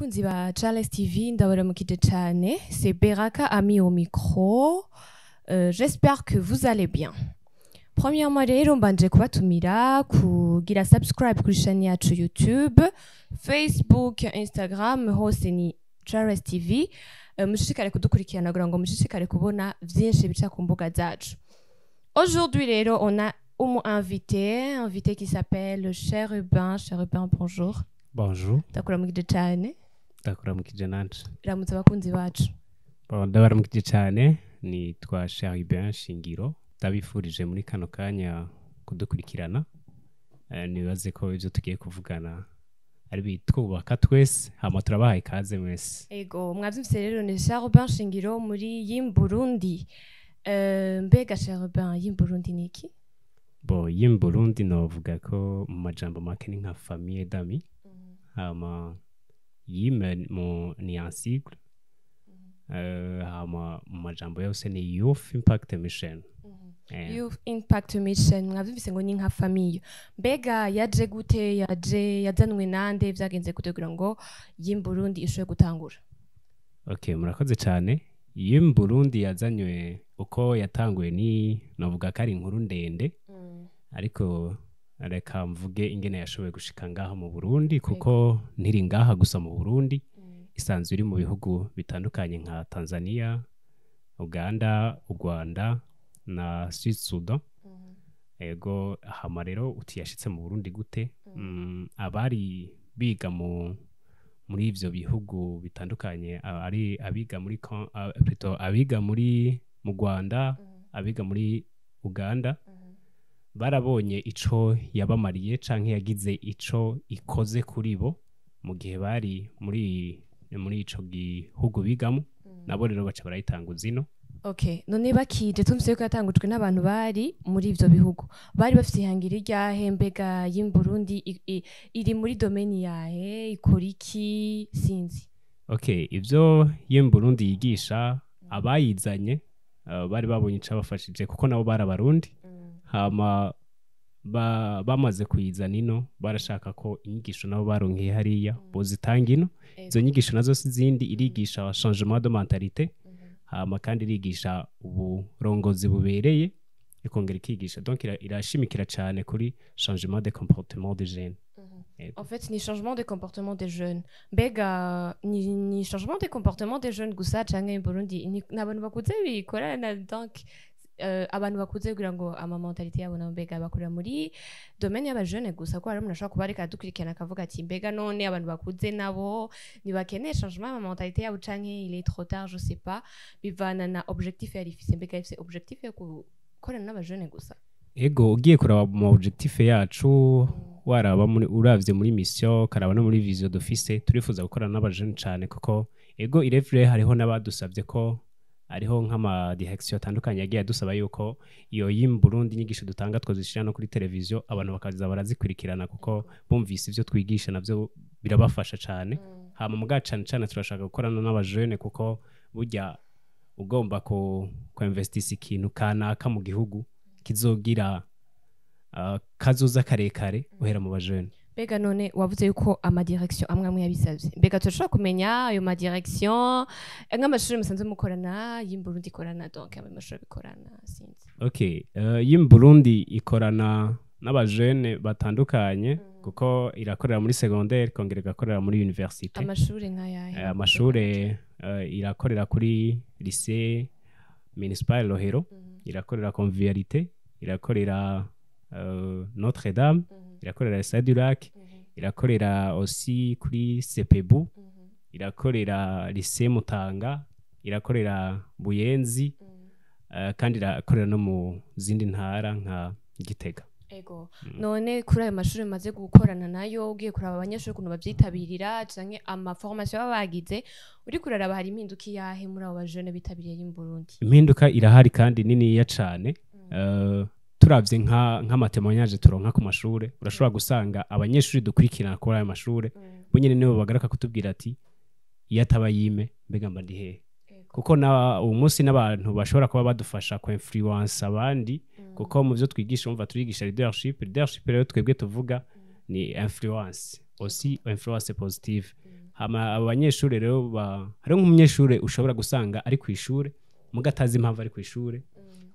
abakunzi ba charles tv ndabaramukije cyane c'est beraka ami au micro euh, j'espère que vous allez bien premièrement rero mbanje kubatumira kugira subscribe kuri shani ya youtube facebook instagram hose ni charles tv euh, mushikare mushishikare kudukurikirana kugira ngo mushishikare kubona byinshi bica ku mbuga zacu aujourd'hui rero on a un invité invité qui s'appelle cher urbain cher urbain bonjour Bonjour. Ndakuramugira cyane. ndakuramukije nanjye biramutse abakunzi bacu ndabaramukije cyane ni twa shingiro ndabifurije muri kano kanya kudukurikirana eh, ntibaze ko ibyo tugiye kuvugana ari bitwubaka twese hano turabaha ikaze mwese yego mwabyumvise rero ni Charles shingiro muri y'imburundi eh, mbega Charles y'imburundi ni iki bo y'imburundi navuga ko mu majambo make ni nka famiye dami mhm. hano yime mu niyansigure mm-hmm. eh, hama mu majambo yose ni youth impact mission mm-hmm. eh. youth impact mission mwabivise ngo ni nka famiye mbega yaje gute yaje yazanwe nande byagenze gute kugira ngo yim ishobore gutangura okay murakoze cyane yim Burundi yazanywe uko yatanguye ni navuga ko ari inkuru ndende mm. ariko reka mvuge ingene yashoboye gushika ngaha mu burundi kuko ntiri ngaha gusa mu burundi mm. isanzwe iri mu bihugu bitandukanye nka tanzania uganda u rwanda na sud sudan mm-hmm. yego hama rero utiyashyitse mu burundi gute mm. Mm, abari biga mu muri ibyo bihugu bitandukanye ari abiga muri abiga muri mu rwanda abiga muri uganda barabonye ico yabamariye canke yagize ico ikoze kuri bo mu gihe bari muri muri ico gihugu bigamo mm. nabo rero baca barayitanga ino ok none bakije tumvise ko yatangujwe n'abantu bari muri ivyo bihugu. Bari bafite ihangiro ryahe mbega y'imburundi iri muri domeni yahe ikora iki sinzi. Okay, ivyo y'imburundi yigisha abayizanye bari babonye icabafashije kuko nabo bari abarundi hama bamaze kuyizana ino barashaka ko inyigisho nabo baronkeye hariya mm. bozitanga ino eh. izo nyigisho nazo zindi irigisha changement de mentalité mm-hmm. hama kandi irigisha uburongozi bubereye ikongera ikigisha donc irashimikira cyane kuri changement de comportement des jeunes mm-hmm. eh. En fait, ni changement de comportement des jeunes. Bega, ni, ni changement de comportement des jeunes gusa Changa, Burundi ni abantu bakuze na, donc Eh, abantu bakunze kugira ngo amamontalite yabo nabo mbega bakorera muri domaine y'abajene gusa ko hari umuntu ashobora kuba ariko aradukurikirana akavuga ati mbega none abantu bakuze nabo ntibakeneye changement y'amamontalite yabo canke il est trop tard je sais pas bivana na objectif yari ifise mbega ifise objectif yo gukorana n'abajene gusa ego ugiye kuraba mu objectif yacu waraba muri uravye muri mission karaba no muri vision d'office turifuza gukorana n'abajene cyane kuko ego irevure hariho n'abadusabye ko ariho nk'amadirekisiyo atandukanye yagiye adusaba yuko iyo Burundi inyigisho dutanga twazishyira no kuri televiziyo abantu bakaza barazikurikirana kuko bumvise ibyo twigisha nabyo birabafasha cyane mm. hano mu cyane cyane turashaka gukorana n'abajene kuko bujya ugomba kwemvesitisa ikintu kanaka mu gihugu kizogira ah, kazoza karekare mm. uhera mu bajene mbega none wavuze yuko amadirection amwe amwe yabisabye mbega turashobora kumenya ayo direction nk'amashuri mukorana y'imburundi ikorana donke ayo mashuri bikorana sinzi ok euh, y'imburundi ikorana n'abajene batandukanye mm. kuko irakorera muri eh, euh, mm. euh, notre dame mm. irakorera Sadulac mm-hmm. irakorera aussi kuri Sepebu mm-hmm. irakorera lise Mutanga irakorera Buyenzi mm-hmm. eh, kandi irakorera no mu zindi ntara nka Gitega ego mm. none kuri ayo mashuri maze gukorana nayo ugiye kuraba abanyeshuri ukuntu babyitabirira canke amaformation baba bagize uri kuraraba hari impinduka iyahe muri abo bajene bitabiriye y'imburundi impinduka irahari kandi niniya cane mm. eh, turabye nk'amatema nyaje turonka ku mashuri urashobora gusanga abanyeshuri dukurikirana kuri ayo mashuri mm. bo nibo bagaraga kutubwira ati iyo ataba yime mbega mba ndi kuko uwo munsi n'abantu bashobora kuba badufasha kwemfuriwansa abandi mm. kuko mu byo twigisha wumva turigisha leadership leadership rero twebwe tuvuga mm. ni influence osi influence positive abanyeshuri rero hariho nk'umunyeshuri ushobora gusanga ari ku ishuri mugatazi impamvu ari ku ishuri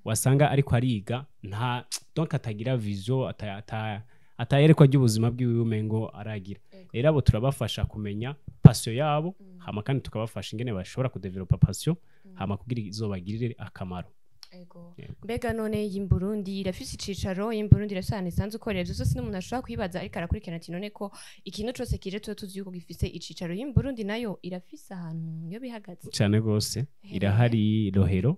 wasanga ariko ariga nta donka atagira vision atayerekwa ry'ubuzima bwiwe umengo aragira rero abo turabafasha kumenya pasiyo yabo mm. hama kandi tukabafasha ingene bashobora kudevelopa pasiyo mm. hama kugira izobagirire akamaro mbega none iyi Burundi irafise icicaro iyi isanzwe ukorera ivyo n'umuntu ashobora kwibaza ariko arakurikirana ati none ko ikintu cose kije tuba tuzi yuko gifise icicaro iyi nayo irafise ahantu yo bihagaze cane rwose irahari rohero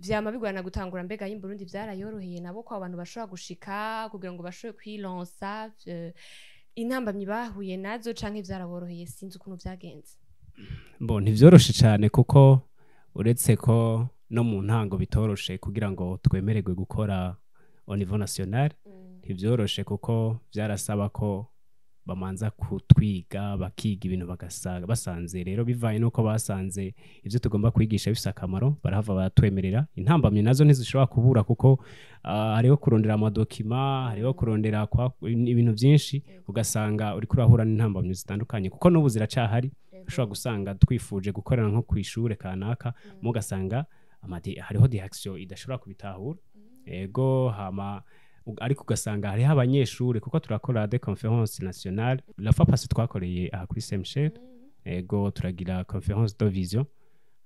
byaba bigorana gutangura mbega y'imburundi byarayoroheye nabo ko abantu bashobora gushika kugira ngo bashobore kwironsa intambamyi bahuye nazo cyangwa byaraboroheye sinzi ukuntu byagenze mbo ntibyoroshye cyane kuko uretse ko no mu ntango bitoroshye kugira ngo twemererwe gukora au niveau national mm. ntibyoroshye kuko byarasaba ko bamanza kutwiga bakiga ibintu bagasanga basanze rero bivanye n'uko basanze ibyo tugomba kwigisha bifite akamaro barahava baratwemerera intambamyi nazo ntizishobora kubura kuko ah, hariho kurondera amadokima hariho kurondera ibintu byinshi ugasanga uri kurahura n'intambamyi zitandukanye kuko n'ubu ziracyahari ushobora gusanga twifuje gukorera nko ku ishuri kanaka mm. mugasanga hariho dihagisiyo idashobora kubitahura mm. ego hama ariko ugasanga hariho abanyeshuri kuko turakora de conference nationale la fois twakoreye aha kuri Semchel mm-hmm. ego turagira conference de vision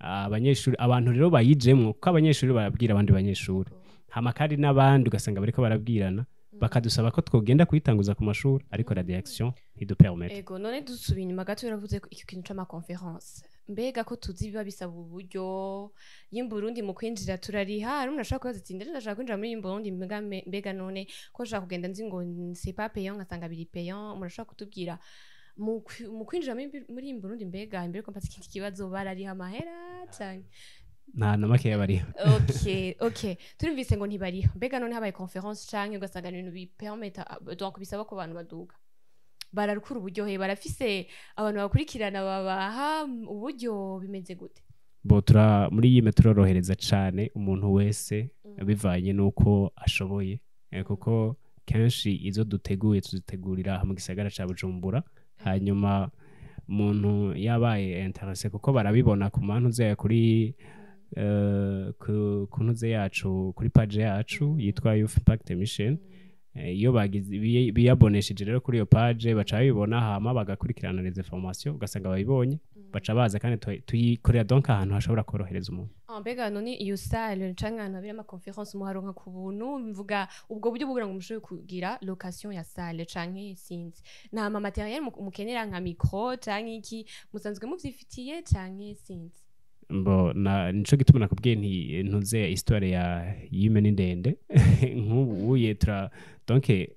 ah, abanyeshuri abantu rero bayijemwo kuko abanyeshuri barabwira abandi banyeshuri hama kandi n'abandi ugasanga bariko barabwirana mm-hmm. bakadusaba ko twogenda kuyitanguza ku mashuri ariko la direction ntidupermete ego none dusubiye inyuma gato yaravuze ko icyo kintu c'ama conference mbega ko tuzi biba bisaba uburyo y'imburundi mu kwinjira turariha hari umuntu ashobora kubaza ati ndetse kwinjira muri imburundi mbega none ko nshaka kugenda nzi ngo nsepa peyon nkasanga biri peyon umuntu ashobora kutubwira mu kwinjira muri imburundi mbega imbere ko mfata ikindi kibazo barariha amahera cyane nta na makeya bariha ok ok turumvise ngo ntibariha mbega none habaye conference canke ugasanga ibintu bipermeta donc ko abantu baduga bararukura uburyohe barafise abantu bakurikirana babaha uburyo bimeze gute muri iyi metero turorohereza cyane umuntu wese mm. bivanye n'uko ashoboye eh, kuko kenshi izo duteguye tuzitegurira mu gisagara cya bujumbura hanyuma umuntu yabaye interese kuko barabibona ku mantuze kuri mm. eh, ku ntuze yacu kuri paje yacu mm. yitwa yufu impakiti misheni Eh, iyo biyabonesheje rero kuri iyo paje baca babibona hama bagakurikirana izo foromasiyo ugasanga babibonye mm. baca baza kandi tuyikorera donka ahantu hashobora korohereza umuntu ah, mbega none iyo sale nca nk'ahantu habera amakonferense muharonka ku buntu mvuga ubwo buryo bwo ngo mushoboye kugira lokasiyo ya sale canke sinzi nta mamateriyeri mukenera nka mikoro canke iki musanzwe muvyifitiye canke sinzi nicyo gituma nakubwiye ntunze isitore ya yimeni ndende nk'ubuye tura donke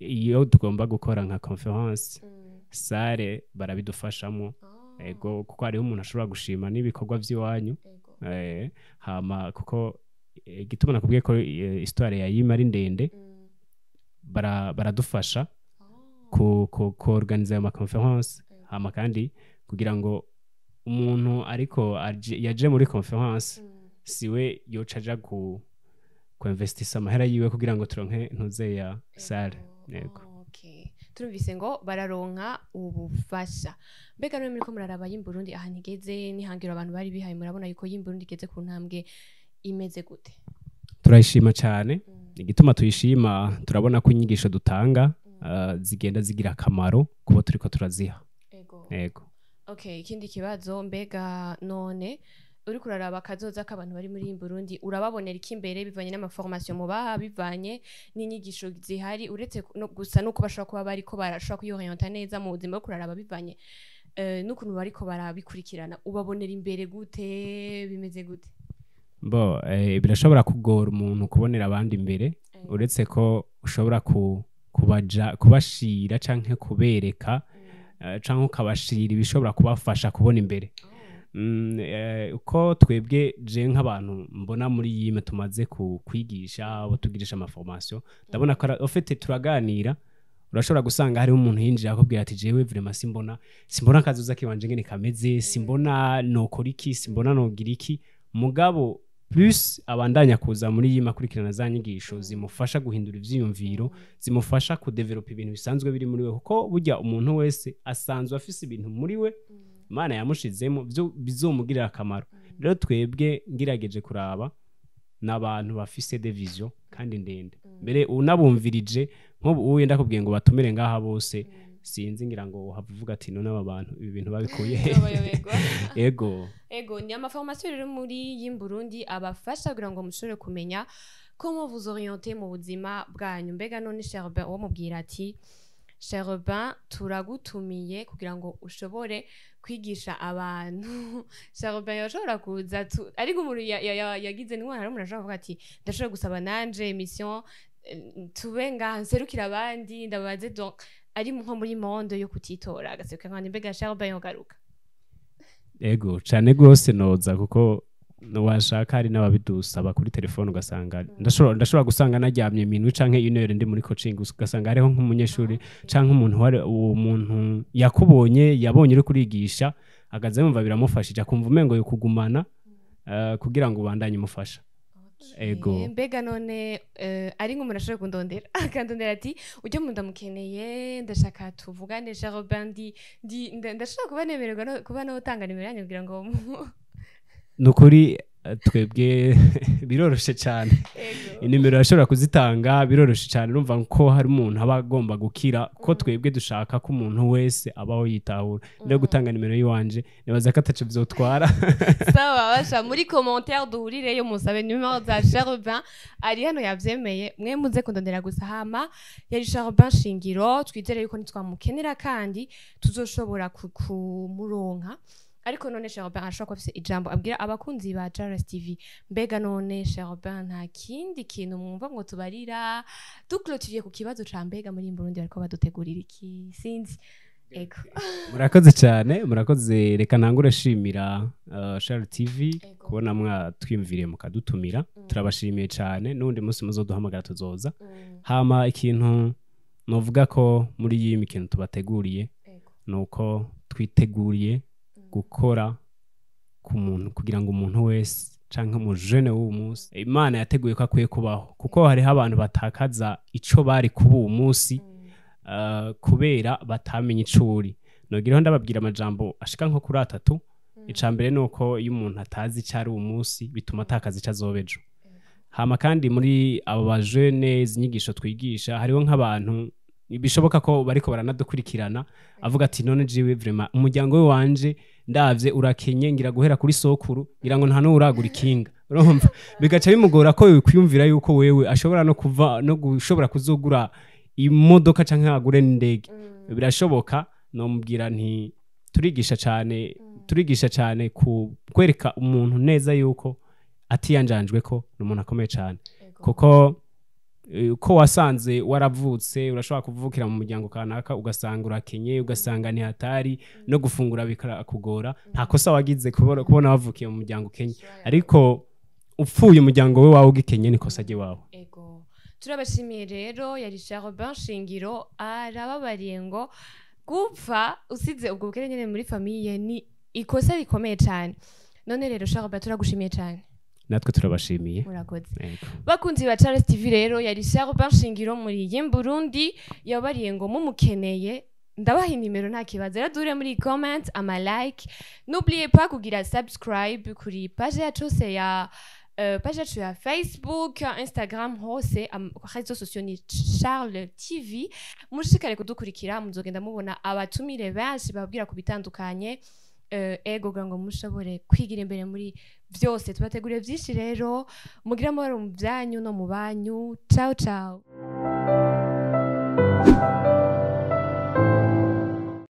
iyo tugomba gukora nka konferanse mm. sale barabidufashamo ah. kuko hariho umuntu ashobora gushima n'ibikorwa by'iwanyu eh, hama kuko igituma eh, nakubwiye ko eh, isitore ya yima ari ndende mm. baradufasha ah. ku ayo makonferanse hama kandi kugira ngo umuntu ariko yaje muri conference mm. siwe yoca ku kwemvesitisa amahera yiwe kugira ngo turonke ntuze ya sale yego oh, turumvise ngo bararonka ubufasha mbega rero muriko muraraba y'imburundi ahantu igeze nihangira abantu bari bihaye murabona yuko y'imburundi igeze ku ntambwe imeze gute turayishima cyane mm. igituma tuyishima turabona ko inyigisho dutanga mm. ah, zigenda zigira akamaro kuba turiko turaziha yego okay ikindi kibazo mbega none uri kuraraba akazoza k'abantu bari muri Burundi urababonera iki imbere bivanye n'amaformation mubaha bivanye n'inyigisho zihari uretse no gusa nuko bashobora kuba bariko barashobora kuyorienta neza mu buzima bwo kuraraba bivanye uh, n'ukuntu bariko barabikurikirana ubabonera imbere gute bimeze gute bo eh, birashobora kugora umuntu kubonera abandi imbere eh. uretse ko ushobora kubashira canke kubereka Eh, cyangwa ukabashirira ibishobora kubafasha kubona imbere mm, eh, uko twebwe je nk'abantu mbona muri yime tumaze kwigisha abo tugirisha amaforomasiyo ndabona ko ufite turaganira urashobora gusanga harimo umuntu yinjira akubwira ati jewe vrema simbona simbona akazuza kiwanje ngene kameze simbona nokora iki simbona nogira iki mugabo plus abandanya kuza muri iyi makurikirana za nyigisho zimufasha guhindura ibyiyumviro zimufasha kudevelopa ibintu bisanzwe biri muri we kuko burya umuntu wese asanzwe afise ibintu muri we imana yamushizemo bizomugirira akamaro rero twebwe ngirageje kuraba n'abantu bafise deviziyo kandi ndende mbere unabumvirije nk'ubu wenda kubwiye ngo batumire ngaha bose sinzi ngira ngo uhava uvuga ati none aba bantu ibi bintu babikuye ego ego ni amaforomasiyo rero muri y'imburundi abafasha kugira ngo mushobore kumenya komo vous orienter mu buzima bwanyu mbega none sherubin uwo ati sherubin turagutumiye kugira ngo ushobore kwigisha abantu sherubin yashobora kuza ariko umuntu yagize indwara n'umuntu ashobora kuvuga ati ndashobora gusaba nanje mission eh, tube ngaha nserukira abandi ndabaze ari nko muri mondo yo kutitora agaseka nkabona imbega yashaka bayo garuka yego cyane rwose noza kuko washaka hari n'ababidusaba kuri telefone ugasanga ndashobora gusanga naryamye minwi cyangwa inere ndi muri kocingi ugasanga hariho nk'umunyeshuri cyangwa umuntu uwo muntu yakubonye yabonye uri kurigisha yumva biramufashije akumva umengo yo kugumana kugira ngo ubandanye umufasha ego mbega none ari nk'umuntu ashobora kundondera akandondera ati ujye mu ndamukeneye ndashaka tuvugane jarobin ndashobora kuba nemererwa kuba n'utanga nimero yanyu kugira ngo ni ukuri twebwe biroroshye cyane inimero yashobora kuzitanga biroroshye cyane urumva ko hari umuntu aba agomba gukira ko mm. twebwe dushaka ko umuntu wese abaho yitahura ndetse mm. gutanga nimero y'iwanje nibaza ko atacu bizotwara sawa basha muri komantere duhurireyo musabe nimero za Gerubin ari hano yabyemeye mwe muze kundondera gusa hama ya Gerubin shingiro twizere yuko ntitwamukenera kandi tuzoshobora kumuronka ariko none Gerobin arashobora kuba afite ijambo abwira abakunzi ba Jaras TV mbega none Gerobin nta kindi kintu mwumva ngo tubarira dukurotiriye ku kibazo ca mbega muri Burundi ariko badutegurira iki sinzi murakoze cyane murakoze reka ntangure ashimira shari uh, tivi kubona mwatwiyumviriye mukadutumira mm. turabashimiye cyane n'undi munsi muzoduhamagara tuzoza mm. hama ikintu nuvuga ko muri iyi mikino tubateguriye ni uko twiteguriye gukora ku muntu kugira ngo umuntu wese cyangwa umujene w'uwo munsi imana yateguye ko akwiye kubaho kuko hariho abantu batakaza icyo bari kuba uwo munsi eh, kubera batamenye icyo uri ntugire ndababwira amajambo ashika nko kuri atatu mm. icya mbere ni uko iyo umuntu atazi icyo ari uwo munsi bituma atakaza icyo azoba mm. hama kandi muri abo bajene izi nyigisho twigisha hariho nk'abantu bishoboka ko bariko baranadukurikirana avuga ati none jewe vraiment umuryango we wanje ndabye urakenye ngira guhera kuri sokuru ngira ngo nta uragura ikinga urumva bigaca bimugora ko kwiyumvira yuko wewe ashobora no kuva no gushobora kuzogura imodoka canke agure n'indege mm. birashoboka nomubwira nti turigisha cyane turigisha cyane ku kwereka umuntu neza yuko atiyanjanjwe ko ni umuntu akomeye cyane kuko uko eh, wasanze waravutse urashobora kuvukira mu muryango kanaka ugasanga urakenye ugasanga ntihatari no gufungura bikakugora nta kosa wagize kubona wavukiye mu muryango ukenye ariko upfuye umuryango we wawe ugikenye ni kosa rye wawe turabashimiye rero yari sharoban shingiro arababariye ngo gupfa usize ubwo bukene muri famiye ni ikosa rikomeye cyane none rero sharoban turagushimiye cyane natwe turabashimiye bakunzi ba Charles TV rero yari Robert Shingiro muri iyi Burundi yabariye ngo mumukeneye ndabaha inimero nta kibazo rero dure muri comment ama like n'oubliez pas kugira subscribe kuri page yacu se ya Uh, yacu ya facebook instagram hose rezo sosiyo ni charles tv mushikare kudukurikira muzogenda mubona abatumire benshi babwira ku bitandukanye euh, ego kugira ngo mushobore kwigira imbere muri byose tubateguriye byinshi rero mugire amahoro mu byanyu no mu banyu cawu cawu